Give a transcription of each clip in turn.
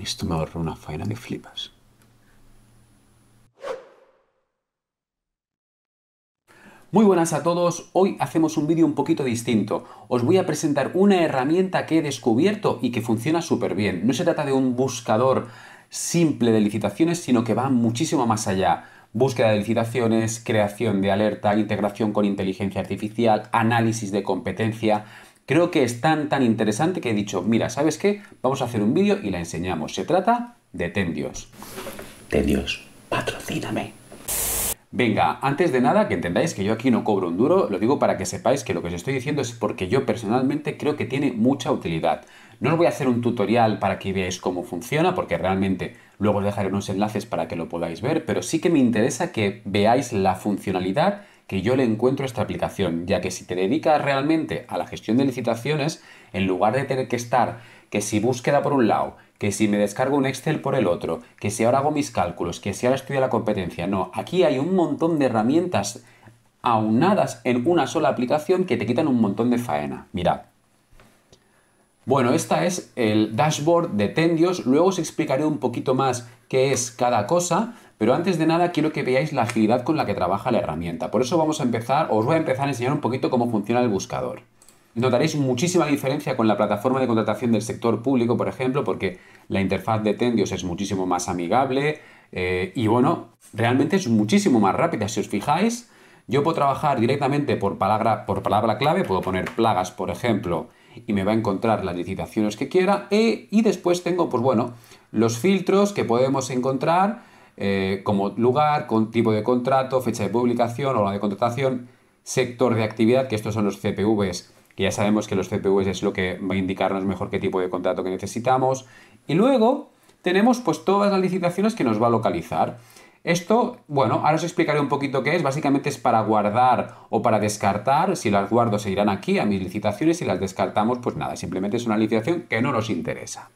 Esto me ahorra una faena de flipas. Muy buenas a todos, hoy hacemos un vídeo un poquito distinto. Os voy a presentar una herramienta que he descubierto y que funciona súper bien. No se trata de un buscador simple de licitaciones, sino que va muchísimo más allá. Búsqueda de licitaciones, creación de alerta, integración con inteligencia artificial, análisis de competencia creo que es tan, tan interesante que he dicho, mira, ¿sabes qué? Vamos a hacer un vídeo y la enseñamos. Se trata de Tendios. Tendios, patrocíname. Venga, antes de nada que entendáis que yo aquí no cobro un duro, lo digo para que sepáis que lo que os estoy diciendo es porque yo personalmente creo que tiene mucha utilidad. No os voy a hacer un tutorial para que veáis cómo funciona, porque realmente luego os dejaré unos enlaces para que lo podáis ver, pero sí que me interesa que veáis la funcionalidad que yo le encuentro esta aplicación, ya que si te dedicas realmente a la gestión de licitaciones, en lugar de tener que estar que si búsqueda por un lado, que si me descargo un Excel por el otro, que si ahora hago mis cálculos, que si ahora estudio la competencia, no, aquí hay un montón de herramientas aunadas en una sola aplicación que te quitan un montón de faena. Mirad. Bueno, esta es el dashboard de Tendios. Luego os explicaré un poquito más qué es cada cosa, pero antes de nada quiero que veáis la agilidad con la que trabaja la herramienta. Por eso vamos a empezar, os voy a empezar a enseñar un poquito cómo funciona el buscador. Notaréis muchísima diferencia con la plataforma de contratación del sector público, por ejemplo, porque la interfaz de Tendios es muchísimo más amigable eh, y bueno, realmente es muchísimo más rápida. Si os fijáis, yo puedo trabajar directamente por palabra, por palabra clave, puedo poner plagas, por ejemplo, y me va a encontrar las licitaciones que quiera. E, y después tengo, pues bueno, los filtros que podemos encontrar eh, como lugar, con tipo de contrato, fecha de publicación o la de contratación, sector de actividad, que estos son los CPVs, que ya sabemos que los CPVs es lo que va a indicarnos mejor qué tipo de contrato que necesitamos. Y luego tenemos pues todas las licitaciones que nos va a localizar. Esto, bueno, ahora os explicaré un poquito qué es. Básicamente es para guardar o para descartar. Si las guardo se irán aquí a mis licitaciones si las descartamos, pues nada, simplemente es una licitación que no nos interesa.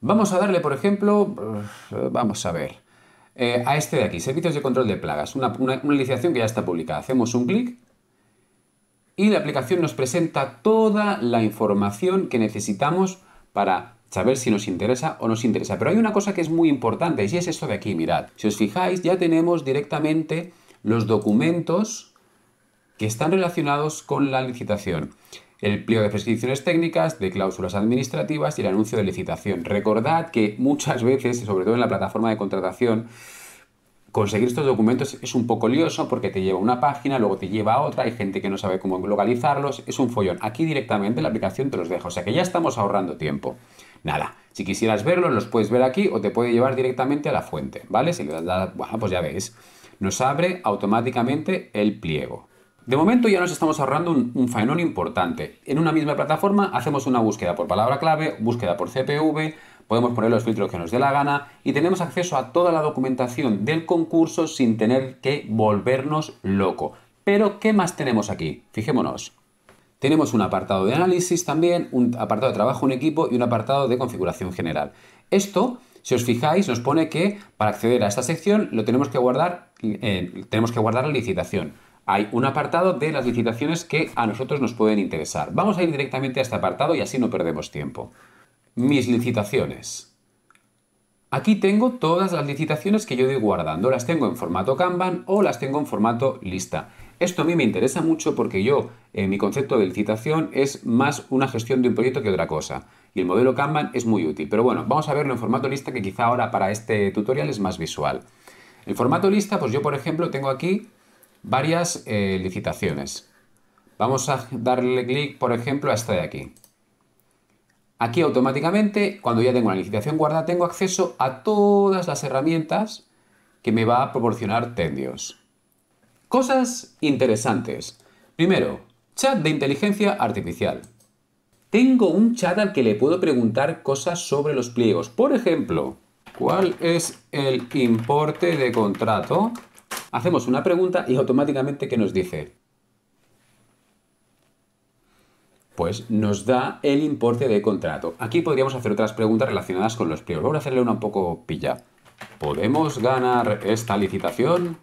Vamos a darle, por ejemplo, pues, eh, vamos a ver. Eh, a este de aquí, servicios de control de plagas, una, licitación que ya está publicada. Hacemos un clic y la aplicación nos presenta toda la información que necesitamos para saber si nos interesa o no nos interesa. Pero hay una cosa que es muy importante y es esto de aquí, mirad. Si os fijáis, ya tenemos directamente los documentos que están relacionados con la licitación el pliego de prescripciones técnicas, de cláusulas administrativas y el anuncio de licitación. Recordad que muchas veces, sobre todo en la plataforma de contratación, conseguir estos documentos es un poco lioso porque te lleva a una página, luego te lleva a otra, hay gente que no sabe cómo localizarlos, es un follón. Aquí directamente la aplicación te los deja, o sea que ya estamos ahorrando tiempo. Nada, si quisieras verlos los puedes ver aquí o te puede llevar directamente a la fuente, ¿vale? Si le das la... bueno, pues ya ves. nos abre automáticamente el pliego. De momento ya nos estamos ahorrando un, un faenón importante. En una misma plataforma hacemos una búsqueda por palabra clave, búsqueda por CPV, podemos poner los filtros que nos dé la gana y tenemos acceso a toda la documentación del concurso sin tener que volvernos loco. Pero, ¿qué más tenemos aquí? Fijémonos. Tenemos un apartado de análisis también, un apartado de trabajo en equipo y un apartado de configuración general. Esto, si os fijáis, nos pone que para acceder a esta sección lo tenemos que guardar, eh, tenemos que guardar la licitación hay un apartado de las licitaciones que a nosotros nos pueden interesar. Vamos a ir directamente a este apartado y así no perdemos tiempo. Mis licitaciones. Aquí tengo todas las licitaciones que yo doy guardando. Las tengo en formato Kanban o las tengo en formato lista. Esto a mí me interesa mucho porque yo, en eh, mi concepto de licitación es más una gestión de un proyecto que otra cosa. Y el modelo Kanban es muy útil. Pero bueno, vamos a verlo en formato lista que quizá ahora para este tutorial es más visual. En formato lista, pues yo por ejemplo tengo aquí varias eh, licitaciones. Vamos a darle clic, por ejemplo, a esta de aquí. Aquí automáticamente, cuando ya tengo la licitación guardada, tengo acceso a todas las herramientas que me va a proporcionar Tendios. Cosas interesantes. Primero, chat de inteligencia artificial. Tengo un chat al que le puedo preguntar cosas sobre los pliegos. Por ejemplo, ¿cuál es el importe de contrato Hacemos una pregunta y automáticamente ¿qué nos dice? Pues nos da el importe de contrato. Aquí podríamos hacer otras preguntas relacionadas con los pliegos. Vamos a hacerle una un poco pilla. ¿Podemos ganar esta licitación?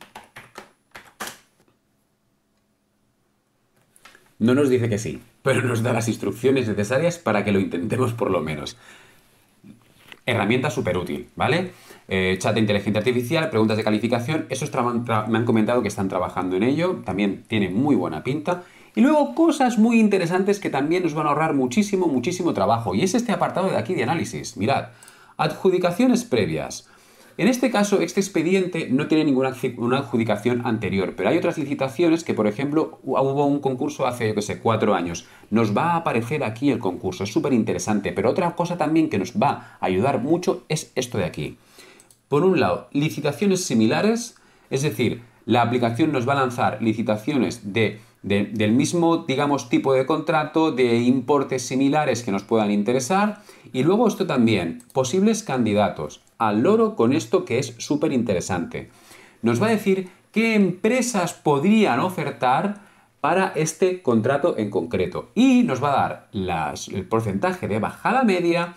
No nos dice que sí, pero nos da las instrucciones necesarias para que lo intentemos por lo menos. Herramienta súper útil, ¿vale? Eh, chat de inteligencia artificial, preguntas de calificación, Esos me han comentado que están trabajando en ello, también tiene muy buena pinta. Y luego cosas muy interesantes que también nos van a ahorrar muchísimo, muchísimo trabajo, y es este apartado de aquí de análisis. Mirad, adjudicaciones previas. En este caso, este expediente no tiene ninguna adjudicación anterior, pero hay otras licitaciones que, por ejemplo, hubo un concurso hace, yo qué sé, cuatro años. Nos va a aparecer aquí el concurso, es súper interesante, pero otra cosa también que nos va a ayudar mucho es esto de aquí. Por un lado, licitaciones similares, es decir, la aplicación nos va a lanzar licitaciones del mismo, digamos, tipo de contrato, de importes similares que nos puedan interesar. Y luego esto también, posibles candidatos. Al loro con esto que es súper interesante. Nos va a decir qué empresas podrían ofertar para este contrato en concreto. Y nos va a dar el porcentaje de bajada media,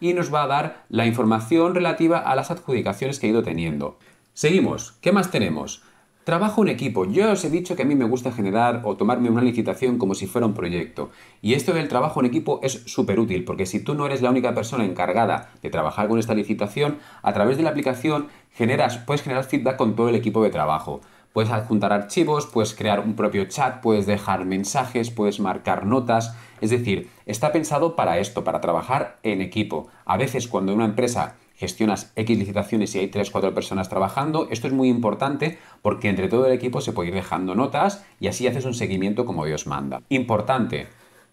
y nos va a dar la información relativa a las adjudicaciones que ha ido teniendo. Seguimos, ¿qué más tenemos? Trabajo en equipo. Yo os he dicho que a mí me gusta generar o tomarme una licitación como si fuera un proyecto. Y esto del trabajo en equipo es súper útil, porque si tú no eres la única persona encargada de trabajar con esta licitación, a través de la aplicación generas, puedes generar feedback con todo el equipo de trabajo. Puedes adjuntar archivos, puedes crear un propio chat, puedes dejar mensajes, puedes marcar notas. Es decir, está pensado para esto, para trabajar en equipo. A veces cuando una empresa gestionas X licitaciones y hay 3, 4 personas trabajando. Esto es muy importante porque entre todo el equipo se puede ir dejando notas y así haces un seguimiento como Dios manda. Importante,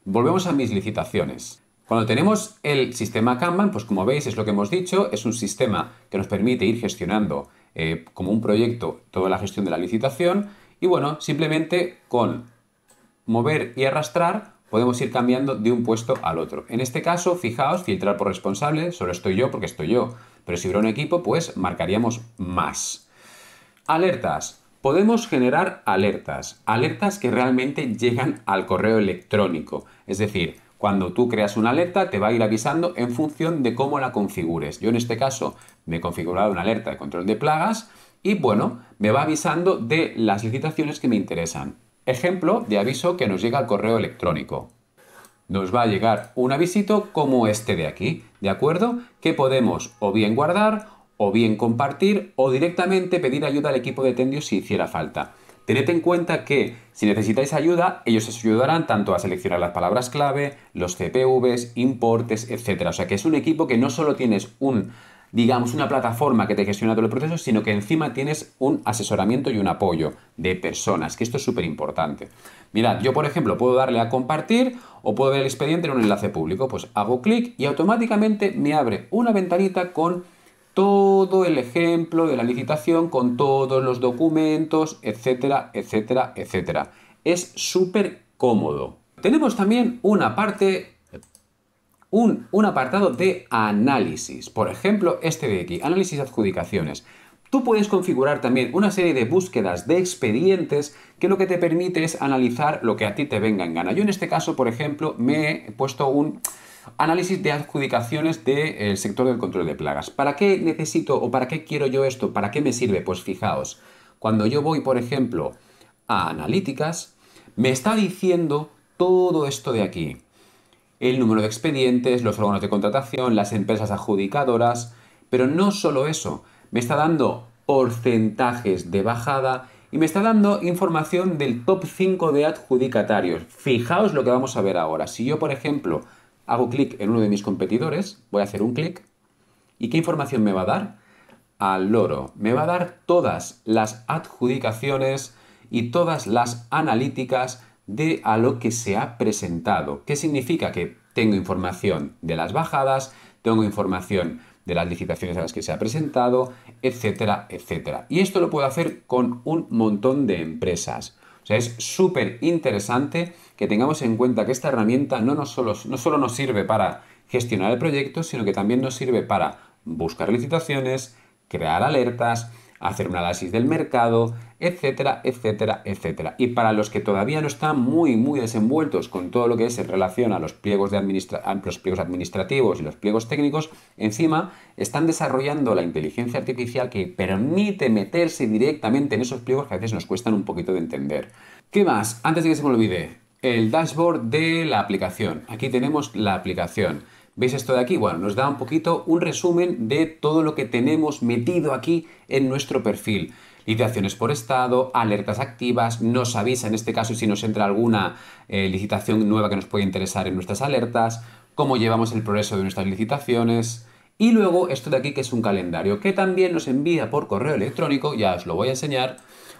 volvemos a mis licitaciones. Cuando tenemos el sistema Kanban, pues como veis es lo que hemos dicho, es un sistema que nos permite ir gestionando eh, como un proyecto toda la gestión de la licitación y bueno, simplemente con mover y arrastrar podemos ir cambiando de un puesto al otro. En este caso, fijaos, filtrar por responsable, solo estoy yo porque estoy yo, pero si hubiera un equipo, pues marcaríamos más. Alertas. Podemos generar alertas, alertas que realmente llegan al correo electrónico, es decir, cuando tú creas una alerta, te va a ir avisando en función de cómo la configures. Yo en este caso me he configurado una alerta de control de plagas y bueno, me va avisando de las licitaciones que me interesan. Ejemplo de aviso que nos llega al correo electrónico. Nos va a llegar un avisito como este de aquí, ¿de acuerdo? Que podemos o bien guardar, o bien compartir, o directamente pedir ayuda al equipo de Tendio si hiciera falta. Tened en cuenta que si necesitáis ayuda, ellos os ayudarán tanto a seleccionar las palabras clave, los CPVs, importes, etc. O sea que es un equipo que no solo tienes un digamos, una plataforma que te gestiona todo el proceso, sino que encima tienes un asesoramiento y un apoyo de personas, que esto es súper importante. Mirad, yo por ejemplo puedo darle a compartir o puedo ver el expediente en un enlace público, pues hago clic y automáticamente me abre una ventanita con todo el ejemplo de la licitación con todos los documentos, etcétera, etcétera, etcétera. Es súper cómodo. Tenemos también una parte, un, un, apartado de análisis. Por ejemplo, este de aquí, análisis de adjudicaciones. Tú puedes configurar también una serie de búsquedas de expedientes que lo que te permite es analizar lo que a ti te venga en gana. Yo en este caso, por ejemplo, me he puesto un Análisis de adjudicaciones del sector del control de plagas. ¿Para qué necesito o para qué quiero yo esto? ¿Para qué me sirve? Pues fijaos, cuando yo voy, por ejemplo, a analíticas, me está diciendo todo esto de aquí. El número de expedientes, los órganos de contratación, las empresas adjudicadoras, pero no solo eso, me está dando porcentajes de bajada y me está dando información del top 5 de adjudicatarios. Fijaos lo que vamos a ver ahora. Si yo, por ejemplo, hago clic en uno de mis competidores, voy a hacer un clic, ¿y qué información me va a dar? Al loro. Me va a dar todas las adjudicaciones y todas las analíticas de a lo que se ha presentado. ¿Qué significa? Que tengo información de las bajadas, tengo información de las licitaciones a las que se ha presentado, etcétera, etcétera. Y esto lo puedo hacer con un montón de empresas. O sea, es súper interesante que tengamos en cuenta que esta herramienta no, no solo nos sirve para gestionar el proyecto, sino que también nos sirve para buscar licitaciones, crear alertas, hacer un análisis del mercado, etcétera, etcétera, etcétera. Y para los que todavía no están muy, muy desenvueltos con todo lo que es en relación a los pliegos, de los pliegos administrativos y los pliegos técnicos, encima están desarrollando la inteligencia artificial que permite meterse directamente en esos pliegos que a veces nos cuestan un poquito de entender. ¿Qué más? Antes de que se me olvide, el dashboard de la aplicación. Aquí tenemos la aplicación. ¿Veis esto de aquí? Bueno, nos da un poquito un resumen de todo lo que tenemos metido aquí en nuestro perfil. Licitaciones por estado, alertas activas, nos avisa en este caso si nos entra alguna eh, licitación nueva que nos puede interesar en nuestras alertas, cómo llevamos el progreso de nuestras licitaciones, y luego esto de aquí que es un calendario que también nos envía por correo electrónico, ya os lo voy a enseñar,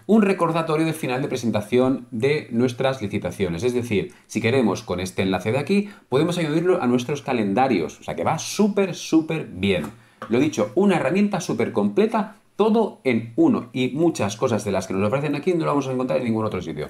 un recordatorio de final de presentación de nuestras licitaciones. Es decir, si queremos con este enlace de aquí, podemos añadirlo a nuestros calendarios. O sea que va súper, súper bien. Lo dicho, una herramienta súper completa, todo en uno. Y muchas cosas de las que nos ofrecen aquí no lo vamos a encontrar en ningún otro sitio.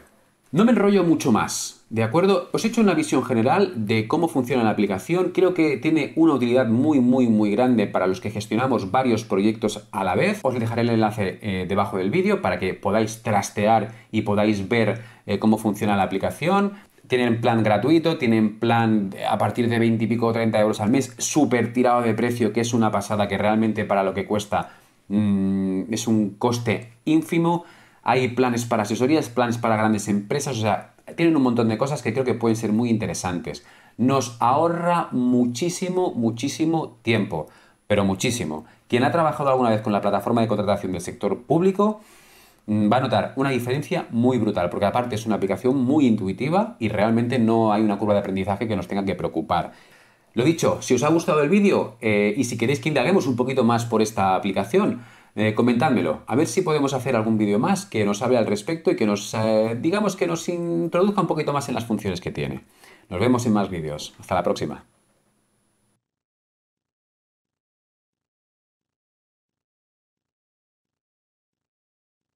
No me enrollo mucho más, ¿de acuerdo? Os he hecho una visión general de cómo funciona la aplicación. Creo que tiene una utilidad muy, muy, muy grande para los que gestionamos varios proyectos a la vez. Os dejaré el enlace eh, debajo del vídeo para que podáis trastear y podáis ver eh, cómo funciona la aplicación. Tienen plan gratuito, tienen plan a partir de 20 y pico o 30 euros al mes, súper tirado de precio, que es una pasada que realmente para lo que cuesta mm, es un coste ínfimo. Hay planes para asesorías, planes para grandes empresas, o sea, tienen un montón de cosas que creo que pueden ser muy interesantes. Nos ahorra muchísimo, muchísimo tiempo, pero muchísimo. Quien ha trabajado alguna vez con la plataforma de contratación del sector público mm, va a notar una diferencia muy brutal, porque aparte es una aplicación muy intuitiva y realmente no hay una curva de aprendizaje que nos tenga que preocupar. Lo dicho, si os ha gustado el vídeo eh, y si queréis que indaguemos un poquito más por esta aplicación, eh, a ver si podemos hacer algún vídeo más que nos hable al respecto y que nos, eh, digamos, que nos introduzca un poquito más en las funciones que tiene. Nos vemos en más vídeos. Hasta la próxima.